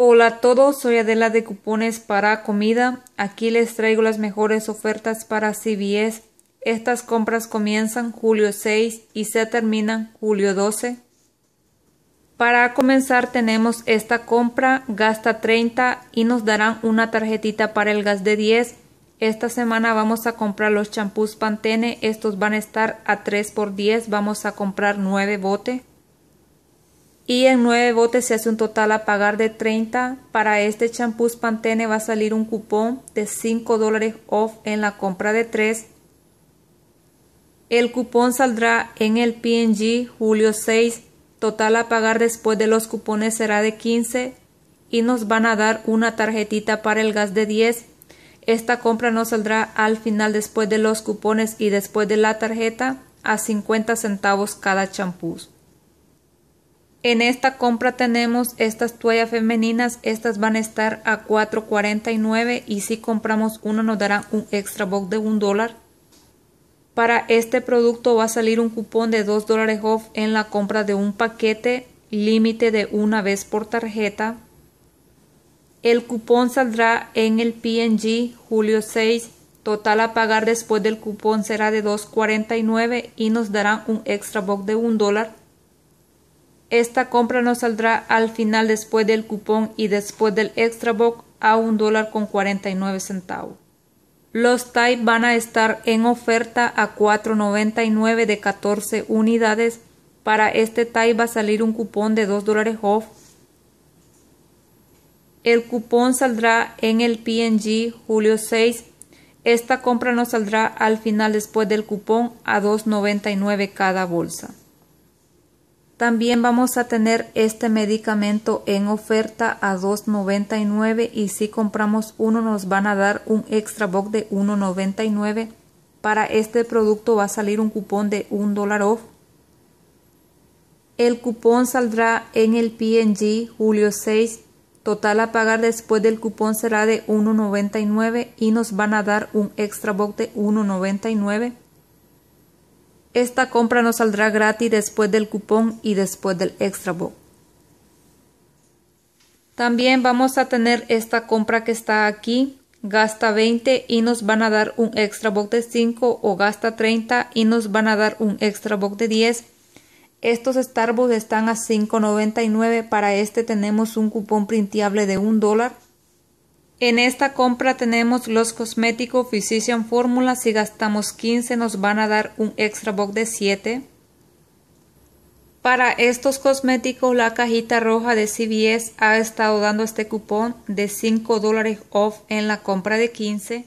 Hola a todos, soy Adela de Cupones para Comida. Aquí les traigo las mejores ofertas para CBS. Estas compras comienzan julio 6 y se terminan julio 12. Para comenzar tenemos esta compra, gasta 30 y nos darán una tarjetita para el gas de 10. Esta semana vamos a comprar los champús Pantene, estos van a estar a 3 por 10, vamos a comprar 9 bote y en 9 botes se hace un total a pagar de 30. Para este champús Pantene va a salir un cupón de 5 dólares off en la compra de 3. El cupón saldrá en el PNG julio 6. Total a pagar después de los cupones será de 15 y nos van a dar una tarjetita para el gas de 10. Esta compra no saldrá al final después de los cupones y después de la tarjeta a 50 centavos cada champús. En esta compra tenemos estas toallas femeninas, estas van a estar a 4.49 y si compramos uno nos darán un extra box de un dólar. Para este producto va a salir un cupón de 2 dólares off en la compra de un paquete, límite de una vez por tarjeta. El cupón saldrá en el PNG julio 6. Total a pagar después del cupón será de 2.49 y nos darán un extra box de un dólar. Esta compra nos saldrá al final después del cupón y después del extra box a un dólar con centavos. Los TAI van a estar en oferta a 4.99 de 14 unidades. Para este TAI va a salir un cupón de 2 dólares off. El cupón saldrá en el PNG julio 6. Esta compra nos saldrá al final después del cupón a 2.99 cada bolsa. También vamos a tener este medicamento en oferta a $2.99 y si compramos uno nos van a dar un extra box de $1.99. Para este producto va a salir un cupón de $1 dólar off. El cupón saldrá en el PNG julio 6. Total a pagar después del cupón será de $1.99 y nos van a dar un extra box de $1.99. Esta compra nos saldrá gratis después del cupón y después del extra box. También vamos a tener esta compra que está aquí, gasta 20 y nos van a dar un extra box de 5 o gasta 30 y nos van a dar un extra box de 10. Estos Starbucks están a 5.99, para este tenemos un cupón printable de 1 dólar en esta compra tenemos los cosméticos Physician Formula. Si gastamos 15 nos van a dar un extra box de 7. Para estos cosméticos la cajita roja de CVS ha estado dando este cupón de 5 dólares off en la compra de 15.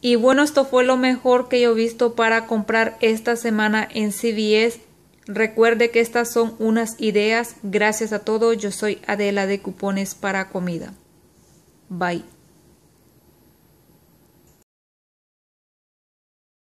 Y bueno, esto fue lo mejor que yo he visto para comprar esta semana en CVS. Recuerde que estas son unas ideas. Gracias a todos. Yo soy Adela de Cupones para Comida. Bye.